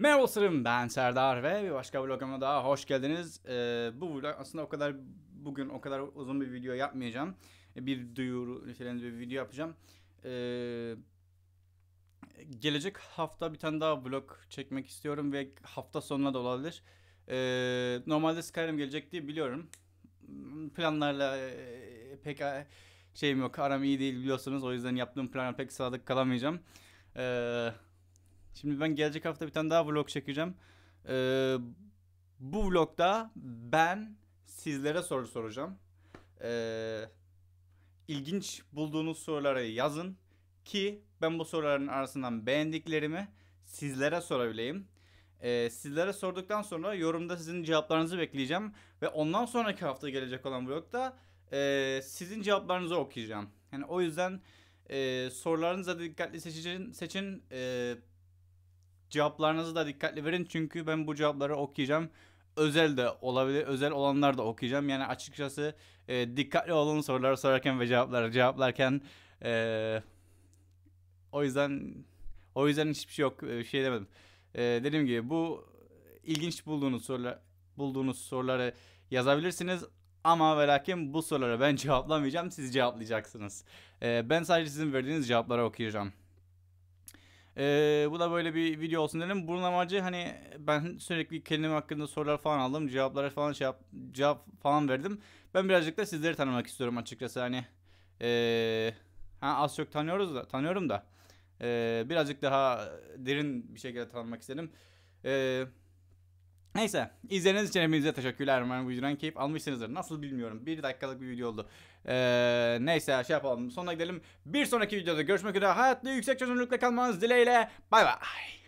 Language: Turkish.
Merhaba sırım ben Serdar ve bir başka vloguma daha hoş geldiniz. Ee, bu vlog aslında o kadar bugün o kadar uzun bir video yapmayacağım. Ee, bir duyuru niteliğinde bir video yapacağım. Ee, gelecek hafta bir tane daha vlog çekmek istiyorum ve hafta sonuna da olabilir. Ee, normalde Skyrim gelecek diye biliyorum. Planlarla e, pek e, şeyim yok aram iyi değil biliyorsunuz o yüzden yaptığım plana pek sadık kalamayacağım. Eee Şimdi ben gelecek hafta bir tane daha vlog çekeceğim. Ee, bu vlogda ben sizlere soru soracağım. Ee, ilginç bulduğunuz soruları yazın ki ben bu soruların arasından beğendiklerimi sizlere sorabileyim. Ee, sizlere sorduktan sonra yorumda sizin cevaplarınızı bekleyeceğim ve ondan sonraki hafta gelecek olan vlogda e, sizin cevaplarınızı okuyacağım. Yani o yüzden e, sorularınızı da dikkatli seçin, seçin e, Cevaplarınızı da dikkatli verin çünkü ben bu cevapları okuyacağım. Özel de olabilir, özel olanlar da okuyacağım. Yani açıkçası e, dikkatli olun soruları sorarken ve cevapları cevaplarken. E, o yüzden o yüzden hiçbir şey yok, e, şey demedim. E, dediğim gibi bu ilginç bulduğunuz sorular bulduğunuz soruları yazabilirsiniz. Ama ve lakin bu sorulara ben cevaplamayacağım, siz cevaplayacaksınız. Ee, ben sadece sizin verdiğiniz cevaplara okuyacağım. Ee, bu da böyle bir video olsun dedim. Bunun amacı hani ben sürekli kendim hakkında sorular falan aldım. Cevaplara falan şey yap, cevap falan verdim. Ben birazcık da sizleri tanımak istiyorum açıkçası. Hani ee, ha, az çok tanıyoruz da tanıyorum da. Ee, birazcık daha derin bir şekilde tanımak istedim. Eee Neyse izlediğiniz için hepinize teşekkürler. bu yüzden keyif almışsınızdır. Nasıl bilmiyorum. Bir dakikalık bir video oldu. Ee, neyse şey yapalım. Sonuna gidelim. Bir sonraki videoda görüşmek üzere. Hayatta yüksek çözünürlükle kalmanız dileğiyle. Bay bay.